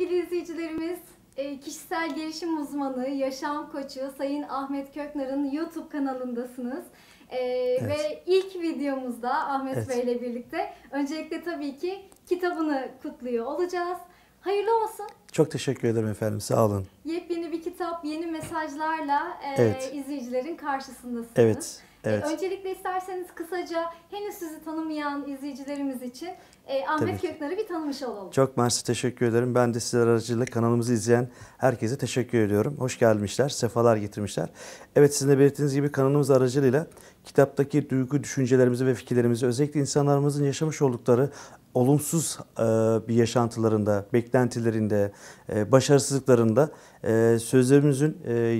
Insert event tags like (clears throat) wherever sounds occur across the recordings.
Sevgili izleyicilerimiz, e, kişisel gelişim uzmanı, yaşam koçu Sayın Ahmet Köknar'ın YouTube kanalındasınız. E, evet. Ve ilk videomuzda Ahmet evet. Bey ile birlikte öncelikle tabii ki kitabını kutluyor olacağız. Hayırlı olsun. Çok teşekkür ederim efendim. Sağ olun. Yepyeni bir kitap, yeni mesajlarla e, evet. izleyicilerin karşısındasınız. Evet. E, evet. Öncelikle isterseniz kısaca henüz sizi tanımayan izleyicilerimiz için e, Ahmet Köknar'ı bir tanımış olalım. Çok mersi teşekkür ederim. Ben de sizler aracılığıyla kanalımızı izleyen herkese teşekkür ediyorum. Hoş gelmişler, sefalar getirmişler. Evet sizin de belirttiğiniz gibi kanalımız aracılığıyla kitaptaki duygu, düşüncelerimizi ve fikirlerimizi özellikle insanlarımızın yaşamış oldukları olumsuz e, bir yaşantılarında, beklentilerinde, e, başarısızlıklarında e, sözlerimizin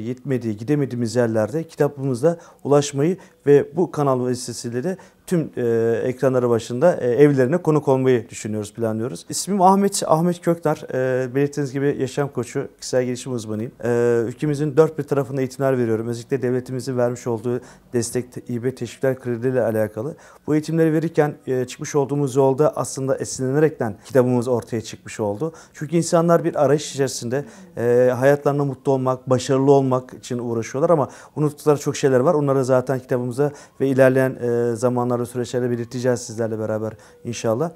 yetmediği, gidemediğimiz yerlerde kitabımızda ulaşmayı ve bu kanal vesilesiyle de tüm e, ekranları başında e, evlerine konuk olmayı düşünüyoruz, planlıyoruz. İsmim Ahmet, Ahmet Köknar. E, belirttiğiniz gibi yaşam koçu, kişisel gelişim uzmanıyım. E, ülkemizin dört bir tarafında eğitimler veriyorum. Özellikle devletimizin vermiş olduğu destek, ibe teşvikler krediyle alakalı. Bu eğitimleri verirken e, çıkmış olduğumuz yolda aslında esinlenerekten kitabımız ortaya çıkmış oldu. Çünkü insanlar bir arayış içerisinde e, hayatlarına mutlu olmak, başarılı olmak için uğraşıyorlar ama unuttukları çok şeyler var. Onları zaten kitabımıza ve ilerleyen e, zamanlarda kararlı süreçleri belirteceğiz sizlerle beraber inşallah.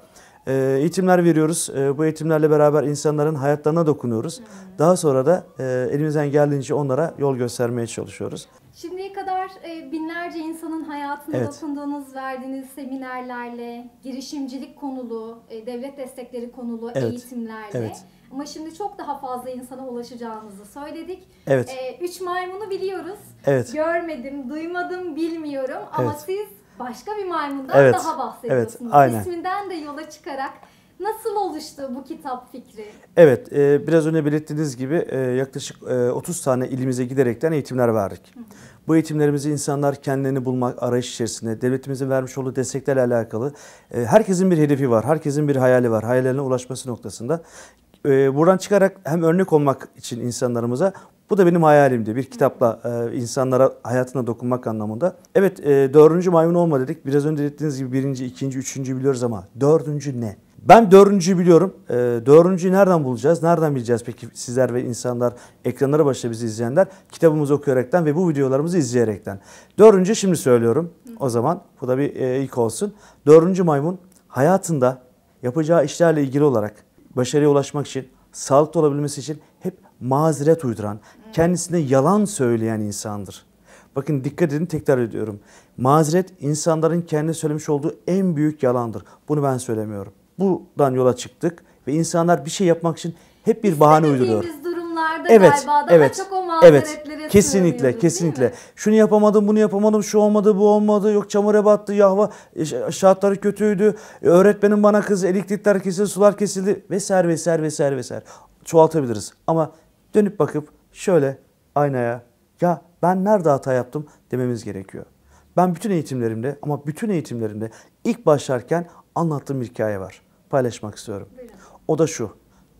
E, eğitimler veriyoruz. E, bu eğitimlerle beraber insanların hayatlarına dokunuyoruz. Hmm. Daha sonra da e, elimizden geldiğince onlara yol göstermeye çalışıyoruz. Şimdiye kadar e, binlerce insanın hayatına evet. dokunduğunuz, verdiğiniz seminerlerle, girişimcilik konulu, e, devlet destekleri konulu evet. eğitimlerle evet. ama şimdi çok daha fazla insana ulaşacağımızı söyledik. Evet. E, üç maymunu biliyoruz. Evet. Görmedim, duymadım, bilmiyorum ama evet. siz başka bir maymundan evet, daha bahsediyorsunuz. Evet, aynen. İsminden de yola çıkarak Nasıl oluştu bu kitap fikri? Evet, e, biraz önce belirttiğiniz gibi e, yaklaşık e, 30 tane ilimize giderekten eğitimler verdik. Bu eğitimlerimizi insanlar kendilerini bulmak arayış içerisinde, devletimizin vermiş olduğu desteklerle alakalı. E, herkesin bir hedefi var, herkesin bir hayali var, hayallerine ulaşması noktasında. E, buradan çıkarak hem örnek olmak için insanlarımıza bu da benim hayalimdi. Bir kitapla e, insanlara hayatına dokunmak anlamında. Evet e, dördüncü maymun olma dedik. Biraz önce dediğiniz gibi birinci, ikinci, üçüncü biliyoruz ama dördüncü ne? Ben dördüncüyü biliyorum. E, dördüncüyü nereden bulacağız? Nereden bileceğiz peki sizler ve insanlar, ekranlara başta bizi izleyenler? Kitabımızı okuyaraktan ve bu videolarımızı izleyerekten. Dördüncü şimdi söylüyorum o zaman. Bu da bir e, ilk olsun. Dördüncü maymun hayatında yapacağı işlerle ilgili olarak başarıya ulaşmak için, sağlıklı olabilmesi için hep mazeret uyduran, kendisine yalan söyleyen insandır. Bakın dikkat edin tekrar ediyorum. Mazeret insanların kendi söylemiş olduğu en büyük yalandır. Bunu ben söylemiyorum. Buradan yola çıktık ve insanlar bir şey yapmak için hep bir bahane uyduruyor. durumlarda evet, galiba daha evet, çok o evet, kesinlikle, kesinlikle. Şunu yapamadım, bunu yapamadım, şu olmadı, bu olmadı, yok çamura battı, yahva e, e, şartları kötüydü, e, öğretmenim bana kız, elektrikler kesildi, sular kesildi vesaire vesaire vesaire vesaire. Çoğaltabiliriz ama dönüp bakıp şöyle aynaya ya ben nerede hata yaptım dememiz gerekiyor. Ben bütün eğitimlerimde ama bütün eğitimlerimde ilk başlarken anlattığım bir hikaye var. Paylaşmak istiyorum. O da şu.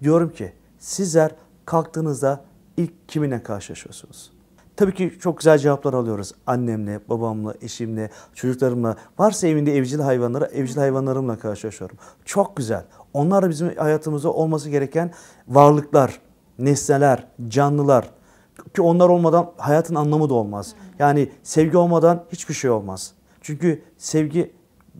Diyorum ki sizler kalktığınızda ilk kiminle karşılaşıyorsunuz? Tabii ki çok güzel cevaplar alıyoruz. Annemle, babamla, eşimle, çocuklarımla. Varsa evinde evcil hayvanlara, evcil hayvanlarımla karşılaşıyorum. Çok güzel. Onlar da bizim hayatımızda olması gereken varlıklar nesneler, canlılar ki onlar olmadan hayatın anlamı da olmaz. Yani sevgi olmadan hiçbir şey olmaz. Çünkü sevgi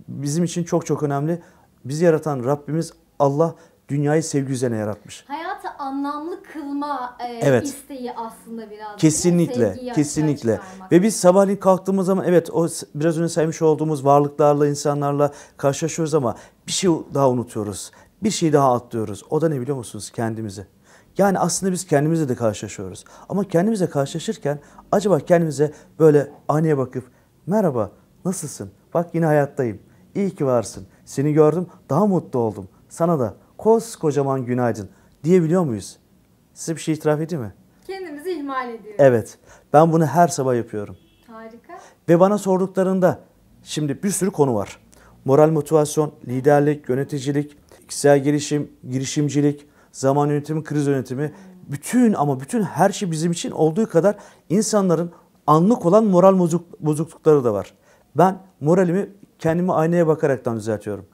bizim için çok çok önemli. Bizi yaratan Rabbimiz Allah dünyayı sevgi üzerine yaratmış. Hayatı anlamlı kılma e, evet. isteği aslında biraz. Kesinlikle, kesinlikle. Ve biz sabahleyin kalktığımız zaman evet o biraz önce saymış olduğumuz varlıklarla, insanlarla karşılaşıyoruz ama bir şey daha unutuyoruz. Bir şey daha atlıyoruz. O da ne biliyor musunuz? Kendimizi. Yani aslında biz kendimizle de karşılaşıyoruz. Ama kendimize karşılaşırken acaba kendimize böyle aynaya bakıp merhaba nasılsın? Bak yine hayattayım. İyi ki varsın. Seni gördüm daha mutlu oldum. Sana da koskocaman günaydın diyebiliyor muyuz? Size bir şey itiraf edeyim mi? Kendimizi ihmal ediyoruz. Evet. Ben bunu her sabah yapıyorum. Harika. Ve bana sorduklarında şimdi bir sürü konu var. Moral motivasyon, liderlik, yöneticilik, kişisel gelişim, girişimcilik, zaman yönetimi, kriz yönetimi bütün ama bütün her şey bizim için olduğu kadar insanların anlık olan moral bozuk, bozuklukları da var. Ben moralimi kendimi aynaya bakaraktan düzeltiyorum.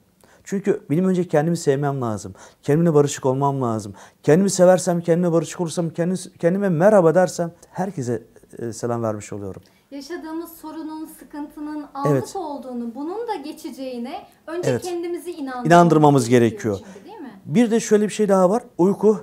Çünkü benim önce kendimi sevmem lazım. Kendimle barışık olmam lazım. Kendimi seversem, kendime barışık olursam, kendime, kendime merhaba dersem herkese e, selam vermiş oluyorum yaşadığımız sorunun, sıkıntının anlık evet. olduğunu, bunun da geçeceğine önce evet. kendimizi inandırmamız, inandırmamız gerekiyor. gerekiyor. Şimdi, değil mi? Bir de şöyle bir şey daha var. Uyku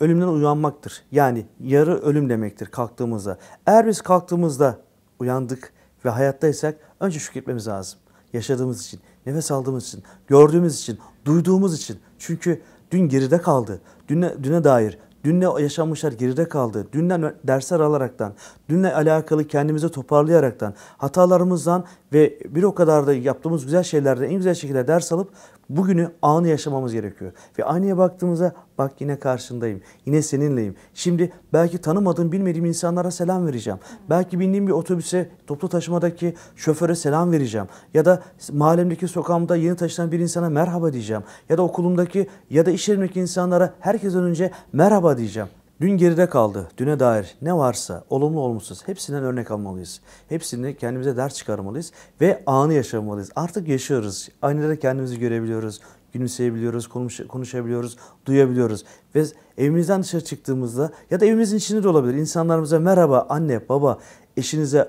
ölümden uyanmaktır. Yani yarı ölüm demektir kalktığımızda. Eğer biz kalktığımızda uyandık ve hayattaysak önce şükretmemiz lazım. Yaşadığımız için, nefes aldığımız için, gördüğümüz için, duyduğumuz için. Çünkü dün geride kaldı. Düne, düne dair, dünle yaşanmışlar geride kaldı. Dünden dersler alaraktan, dünle alakalı kendimizi toparlayaraktan, hatalarımızdan ve bir o kadar da yaptığımız güzel şeylerden en güzel şekilde ders alıp Bugünü anı yaşamamız gerekiyor. Ve aynaya baktığımızda bak yine karşındayım. Yine seninleyim. Şimdi belki tanımadığım bilmediğim insanlara selam vereceğim. Belki bindiğim bir otobüse toplu taşımadaki şoföre selam vereceğim. Ya da mahallemdeki sokağımda yeni taşınan bir insana merhaba diyeceğim. Ya da okulumdaki ya da iş yerimdeki insanlara herkesten önce merhaba diyeceğim. Dün geride kaldı. Düne dair ne varsa olumlu olumsuz hepsinden örnek almalıyız. Hepsini kendimize ders çıkarmalıyız ve anı yaşamalıyız. Artık yaşıyoruz. Aynada kendimizi görebiliyoruz. Gülümseyebiliyoruz, konuş konuşabiliyoruz, duyabiliyoruz. Ve evimizden dışarı çıktığımızda ya da evimizin içinde de olabilir. İnsanlarımıza merhaba anne, baba, eşinize,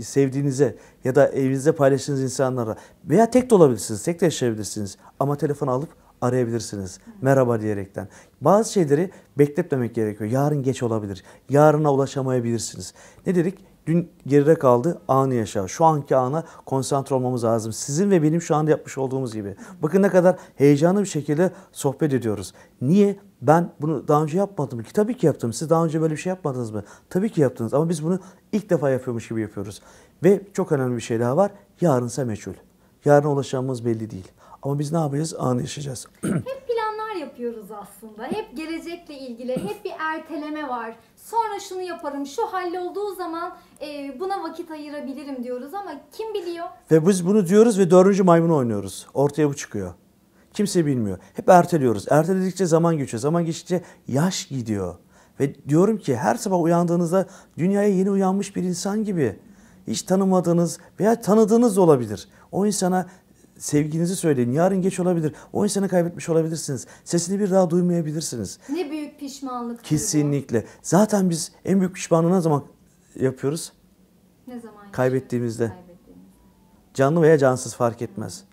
sevdiğinize ya da evinizde paylaştığınız insanlara veya tek de olabilirsiniz, tek de yaşayabilirsiniz. Ama telefonu alıp arayabilirsiniz. Merhaba diyerekten. Bazı şeyleri bekletmemek gerekiyor. Yarın geç olabilir. Yarına ulaşamayabilirsiniz. Ne dedik? Dün geride kaldı, anı yaşa. Şu anki ana konsantre olmamız lazım. Sizin ve benim şu anda yapmış olduğumuz gibi. Bakın ne kadar heyecanlı bir şekilde sohbet ediyoruz. Niye? Ben bunu daha önce yapmadım ki. Tabii ki yaptım. Siz daha önce böyle bir şey yapmadınız mı? Tabii ki yaptınız ama biz bunu ilk defa yapıyormuş gibi yapıyoruz. Ve çok önemli bir şey daha var. Yarınsa meçhul. Yarına ulaşacağımız belli değil. Ama biz ne yapacağız? Anı yaşayacağız. (clears throat) Hep planlar yapıyoruz aslında. Hep gelecekle ilgili. Hep bir erteleme var. Sonra şunu yaparım. Şu hallolduğu zaman e, buna vakit ayırabilirim diyoruz ama kim biliyor? Ve biz bunu diyoruz ve dördüncü maymunu oynuyoruz. Ortaya bu çıkıyor. Kimse bilmiyor. Hep erteliyoruz. Erteledikçe zaman geçiyor. Zaman geçtikçe yaş gidiyor. Ve diyorum ki her sabah uyandığınızda dünyaya yeni uyanmış bir insan gibi hiç tanımadığınız veya tanıdığınız olabilir. O insana sevginizi söyleyin. Yarın geç olabilir. O insanı kaybetmiş olabilirsiniz. Sesini bir daha duymayabilirsiniz. Ne büyük pişmanlık. Kesinlikle. Bu. Zaten biz en büyük pişmanlığı ne zaman yapıyoruz? Ne zaman? Kaybettiğimizde. Kaybettiğimizde. Canlı veya cansız fark etmez.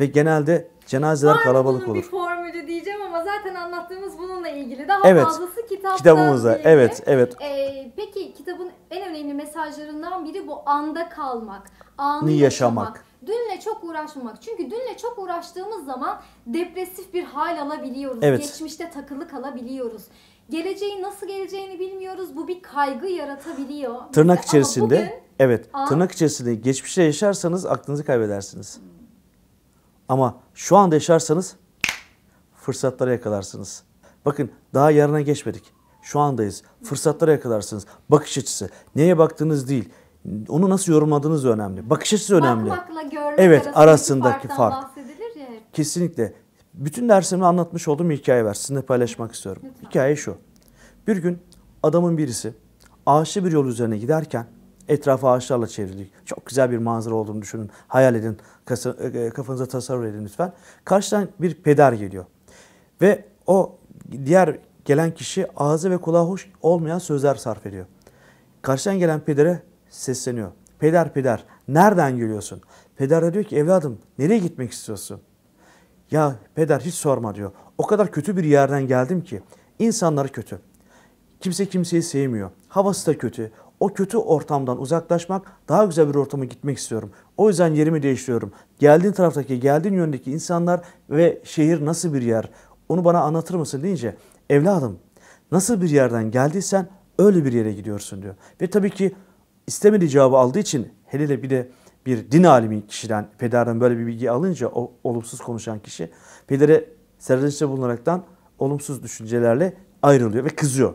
Ve genelde cenazeler Var kalabalık olur. Bir formülü diyeceğim ama zaten anlattığımız bununla ilgili. Daha evet. fazlası kitapta. Kitabımızda. Ilgili. Evet, evet. Ee, peki kitabın en önemli mesajlarından biri bu anda kalmak, anı yaşamak. yaşamak dünle çok uğraşmamak. Çünkü dünle çok uğraştığımız zaman depresif bir hal alabiliyoruz. Evet. Geçmişte takılı kalabiliyoruz. Geleceğin nasıl geleceğini bilmiyoruz. Bu bir kaygı yaratabiliyor. Tırnak Bize. içerisinde. Ama bugün, evet. Aa, tırnak içerisinde geçmişe yaşarsanız aklınızı kaybedersiniz. Ama şu anda yaşarsanız fırsatları yakalarsınız. Bakın daha yarına geçmedik. Şu andayız. Fırsatları yakalarsınız. Bakış açısı. Neye baktığınız değil onu nasıl yorumladığınız önemli. Bakış açısı önemli. Bakmakla görmek evet, arasındaki fark. bahsedilir ya. Kesinlikle. Bütün dersimde anlatmış olduğum bir hikaye var. Sizinle paylaşmak istiyorum. Lütfen. Hikaye şu. Bir gün adamın birisi ağaçlı bir yol üzerine giderken etrafı ağaçlarla çevrili. Çok güzel bir manzara olduğunu düşünün. Hayal edin. E, e, kafanıza tasarruf edin lütfen. Karşıdan bir peder geliyor. Ve o diğer gelen kişi ağzı ve kulağı hoş olmayan sözler sarf ediyor. Karşıdan gelen pedere sesleniyor. Peder peder nereden geliyorsun? Peder de diyor ki evladım nereye gitmek istiyorsun? Ya peder hiç sorma diyor. O kadar kötü bir yerden geldim ki. insanları kötü. Kimse kimseyi sevmiyor. Havası da kötü. O kötü ortamdan uzaklaşmak, daha güzel bir ortama gitmek istiyorum. O yüzden yerimi değiştiriyorum. Geldiğin taraftaki, geldiğin yöndeki insanlar ve şehir nasıl bir yer? Onu bana anlatır mısın deyince, evladım nasıl bir yerden geldiysen öyle bir yere gidiyorsun diyor. Ve tabii ki istemediği icabı aldığı için hele hele bir de bir din alimi kişiden pederden böyle bir bilgi alınca o olumsuz konuşan kişi pedere serzenişte bulunaraktan olumsuz düşüncelerle ayrılıyor ve kızıyor.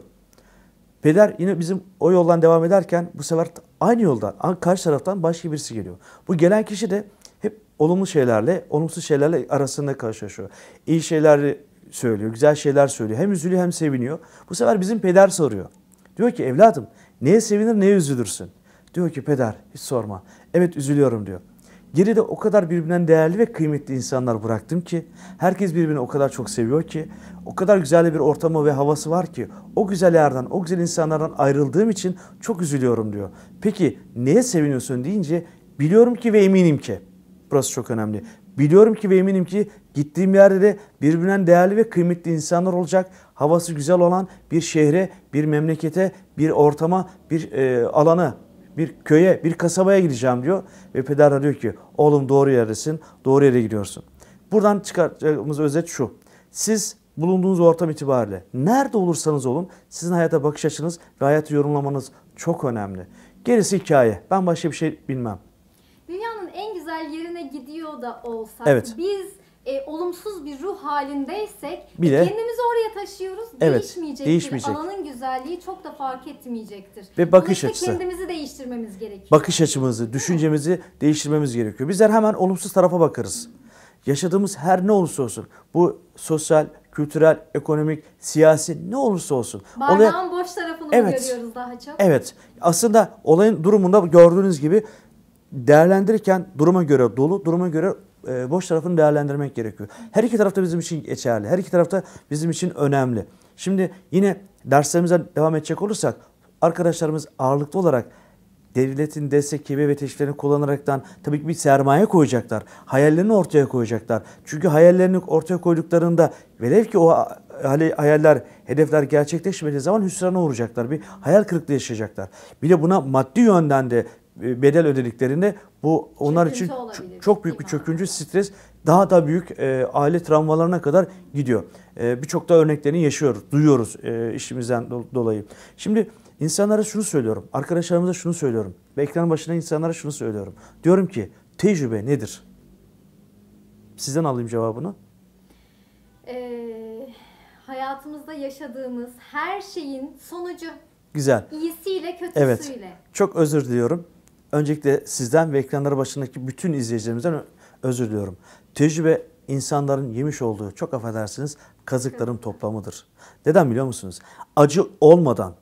Peder yine bizim o yoldan devam ederken bu sefer aynı yoldan karşı taraftan başka birisi geliyor. Bu gelen kişi de hep olumlu şeylerle olumsuz şeylerle arasında karşılaşıyor. İyi şeyler söylüyor, güzel şeyler söylüyor. Hem üzülüyor hem seviniyor. Bu sefer bizim peder soruyor. Diyor ki evladım neye sevinir neye üzülürsün? Diyor ki peder hiç sorma. Evet üzülüyorum diyor. Geride o kadar birbirinden değerli ve kıymetli insanlar bıraktım ki herkes birbirini o kadar çok seviyor ki o kadar güzel bir ortamı ve havası var ki o güzel yerden o güzel insanlardan ayrıldığım için çok üzülüyorum diyor. Peki neye seviniyorsun deyince biliyorum ki ve eminim ki burası çok önemli. Biliyorum ki ve eminim ki gittiğim yerde de birbirinden değerli ve kıymetli insanlar olacak. Havası güzel olan bir şehre, bir memlekete, bir ortama, bir e, alana bir köye, bir kasabaya gideceğim diyor. Ve peder diyor ki oğlum doğru yerdesin, doğru yere gidiyorsun. Buradan çıkaracağımız özet şu. Siz bulunduğunuz ortam itibariyle nerede olursanız olun sizin hayata bakış açınız ve hayatı yorumlamanız çok önemli. Gerisi hikaye. Ben başka bir şey bilmem. Dünyanın en güzel yerine gidiyor da olsak evet. biz e, olumsuz bir ruh halindeysek Bile, kendimizi oraya taşıyoruz. Evet, değişmeyecektir. Değişmeyecek. Alanın güzelliği çok da fark etmeyecektir. Ve bakış Dolayısıyla açısı. kendimizi değiştirmemiz gerekiyor. Bakış açımızı, düşüncemizi değiştirmemiz gerekiyor. Bizler hemen olumsuz tarafa bakarız. Yaşadığımız her ne olursa olsun bu sosyal, kültürel, ekonomik, siyasi ne olursa olsun. Bardağın olaya... boş tarafını evet, görüyoruz daha çok. Evet. Aslında olayın durumunda gördüğünüz gibi değerlendirirken duruma göre dolu, duruma göre e, boş tarafını değerlendirmek gerekiyor. Her iki tarafta bizim için geçerli. Her iki tarafta bizim için önemli. Şimdi yine derslerimize devam edecek olursak arkadaşlarımız ağırlıklı olarak devletin destekleri ve teşviklerini kullanaraktan tabii ki bir sermaye koyacaklar. Hayallerini ortaya koyacaklar. Çünkü hayallerini ortaya koyduklarında velev ki o hayaller, hedefler gerçekleşmediği zaman hüsrana uğrayacaklar. Bir hayal kırıklığı yaşayacaklar. Bir de buna maddi yönden de e, bedel ödediklerinde bu onlar için çok büyük bir çöküncü, stres daha da büyük e, aile travmalarına kadar gidiyor. E, Birçok da örneklerini yaşıyoruz, duyuyoruz e, işimizden dolayı. Şimdi insanlara şunu söylüyorum, arkadaşlarımıza şunu söylüyorum ve ekran başına insanlara şunu söylüyorum. Diyorum ki tecrübe nedir? Sizden alayım cevabını. Ee, hayatımızda yaşadığımız her şeyin sonucu Güzel. İyisiyle kötüsüyle. Evet. Çok özür diliyorum öncelikle sizden ve ekranları başındaki bütün izleyicilerimizden özür diliyorum. Tecrübe insanların yemiş olduğu çok affedersiniz kazıkların toplamıdır. Neden biliyor musunuz? Acı olmadan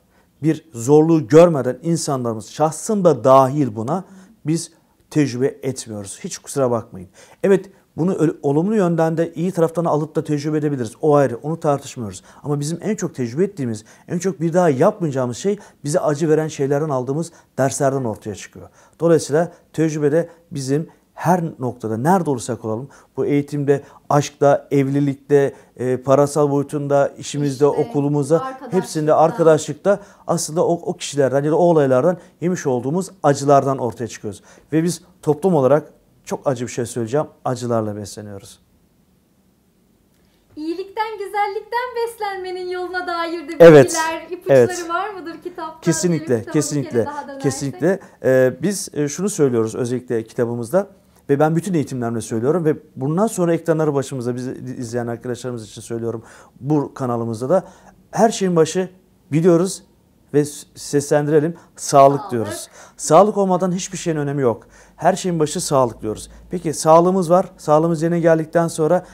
bir zorluğu görmeden insanlarımız şahsım da dahil buna biz tecrübe etmiyoruz. Hiç kusura bakmayın. Evet bunu olumlu yönden de iyi taraftan alıp da tecrübe edebiliriz. O ayrı, onu tartışmıyoruz. Ama bizim en çok tecrübe ettiğimiz, en çok bir daha yapmayacağımız şey bize acı veren şeylerden aldığımız derslerden ortaya çıkıyor. Dolayısıyla tecrübe de bizim her noktada nerede olursak olalım bu eğitimde, aşkta, evlilikte, e, parasal boyutunda, işimizde, işte, okulumuzda, hepsinde, arkadaşlıkta aslında o, o kişilerden ya da o olaylardan yemiş olduğumuz acılardan ortaya çıkıyoruz. Ve biz toplum olarak çok acı bir şey söyleyeceğim. Acılarla besleniyoruz. İyilikten, güzellikten beslenmenin yoluna dair de bilgiler, evet, ipuçları evet. var mıdır kitapta? Kesinlikle, Benim kesinlikle, kesinlikle. Ee, biz e, şunu söylüyoruz özellikle kitabımızda ve ben bütün eğitimlerimde söylüyorum ve bundan sonra ekranları başımıza biz izleyen arkadaşlarımız için söylüyorum bu kanalımızda da her şeyin başı biliyoruz ve seslendirelim. Sağlık, diyoruz. Sağlık olmadan hiçbir şeyin önemi yok. Her şeyin başı sağlık diyoruz. Peki sağlığımız var. Sağlığımız yerine geldikten sonra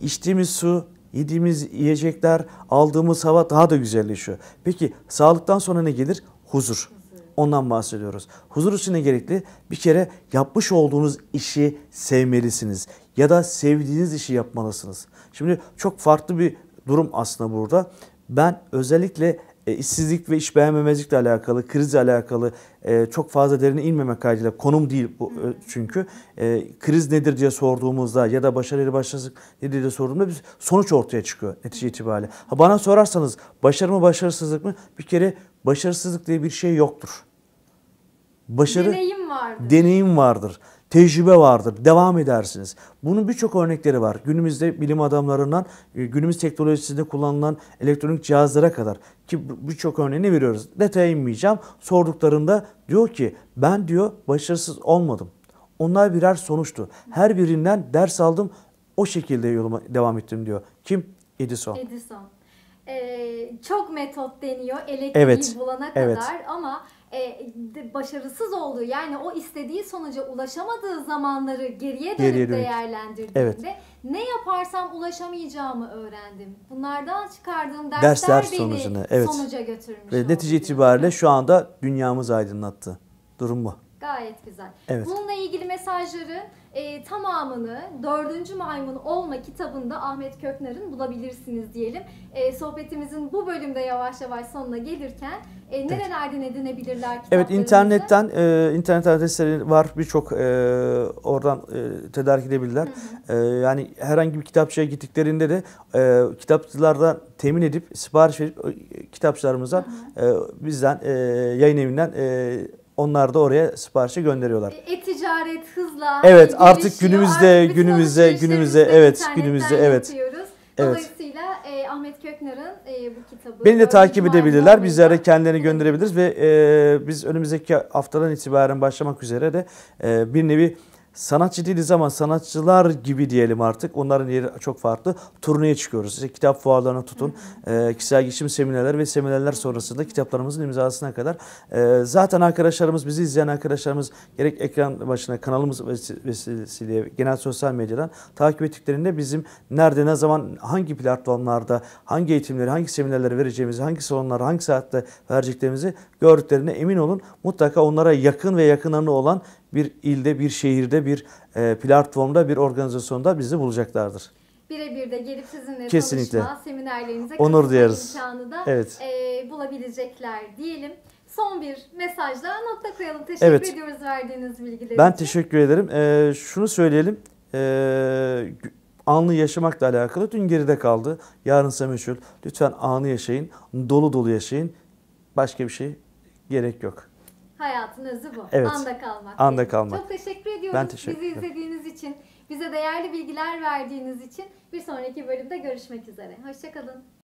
içtiğimiz su, yediğimiz yiyecekler, aldığımız hava daha da güzelleşiyor. Peki sağlıktan sonra ne gelir? Huzur. Ondan bahsediyoruz. Huzur için gerekli? Bir kere yapmış olduğunuz işi sevmelisiniz. Ya da sevdiğiniz işi yapmalısınız. Şimdi çok farklı bir durum aslında burada. Ben özellikle e, işsizlik ve iş beğenmemezlikle alakalı, krizle alakalı e, çok fazla derine inmemek kaydıyla konum değil bu e, çünkü. E, kriz nedir diye sorduğumuzda ya da başarılı başarısızlık nedir diye sorduğumda biz sonuç ortaya çıkıyor netice itibariyle. Ha, bana sorarsanız başarı mı başarısızlık mı? Bir kere başarısızlık diye bir şey yoktur. Başarı, deneyim vardır. Deneyim vardır tecrübe vardır. Devam edersiniz. Bunun birçok örnekleri var. Günümüzde bilim adamlarından e, günümüz teknolojisinde kullanılan elektronik cihazlara kadar ki birçok örneğini veriyoruz. Detaya inmeyeceğim. Sorduklarında diyor ki ben diyor başarısız olmadım. Onlar birer sonuçtu. Her birinden ders aldım. O şekilde yoluma devam ettim diyor. Kim? Edison. Edison. Ee, çok metot deniyor elektriği evet. bulana kadar evet. ama e, başarısız olduğu yani o istediği sonuca ulaşamadığı zamanları geriye dönüp geriye değerlendirdiğinde evet. ne yaparsam ulaşamayacağımı öğrendim. Bunlardan çıkardığım dersler, dersler beni sonucuna, evet. sonuca götürmüş. Ve netice oldu. itibariyle şu anda dünyamız aydınlattı. Durum bu. Gayet güzel. Evet. Bununla ilgili mesajları e, tamamını dördüncü Maymun Olma kitabında Ahmet Köknar'ın bulabilirsiniz diyelim. E, sohbetimizin bu bölümde yavaş yavaş sonuna gelirken e, nerelerden edinebilirler Evet internetten e, internet adresleri var birçok e, oradan e, tedarik edebilirler. Hı hı. E, yani herhangi bir kitapçıya gittiklerinde de e, kitapçılardan temin edip sipariş verip e, kitapçılarımızdan hı hı. E, bizden e, yayın evinden e, onlar da oraya siparişi gönderiyorlar. E, e-ticaret hızla Evet, gelişiyor. artık günümüzde artık günümüzde günümüzde evet, günümüzde evet. Evet. Dolayısıyla e, Ahmet Köknar'ın e, bu kitabı. Beni de takip edebilirler. Bizlere kendilerini gönderebiliriz ve e, biz önümüzdeki haftadan itibaren başlamak üzere de e, bir nevi sanatçı değiliz ama sanatçılar gibi diyelim artık. Onların yeri çok farklı. Turneye çıkıyoruz. İşte kitap fuarlarına tutun. E, kişisel gelişim seminerler ve seminerler sonrasında kitaplarımızın imzasına kadar. E, zaten arkadaşlarımız, bizi izleyen arkadaşlarımız gerek ekran başına kanalımız vesileye genel sosyal medyadan takip ettiklerinde bizim nerede, ne zaman, hangi platformlarda, hangi eğitimleri, hangi seminerleri vereceğimizi, hangi salonlara, hangi saatte vereceklerimizi gördüklerine emin olun. Mutlaka onlara yakın ve yakınlarına olan bir ilde, bir şehirde, bir e, platformda, bir organizasyonda bizi bulacaklardır birebir de gelip sizinle Kesinlikle. tanışma, seminerlerinize Onur diyoruz. imkanı da evet. e, bulabilecekler diyelim. Son bir mesajla nokta koyalım. Teşekkür evet. ediyoruz verdiğiniz bilgiler Ben teşekkür ederim. Ee, şunu söyleyelim. Ee, anlı yaşamakla alakalı dün geride kaldı. Yarınsa meşhur. Lütfen anı yaşayın. Dolu dolu yaşayın. Başka bir şey gerek yok. Hayatın özü bu. Evet. Anda kalmak. Anda değil. kalmak. Çok teşekkür ediyoruz. Ben teşekkür ederim. Bizi izlediğiniz için, bize değerli bilgiler verdiğiniz için bir sonraki bölümde görüşmek üzere. Hoşçakalın.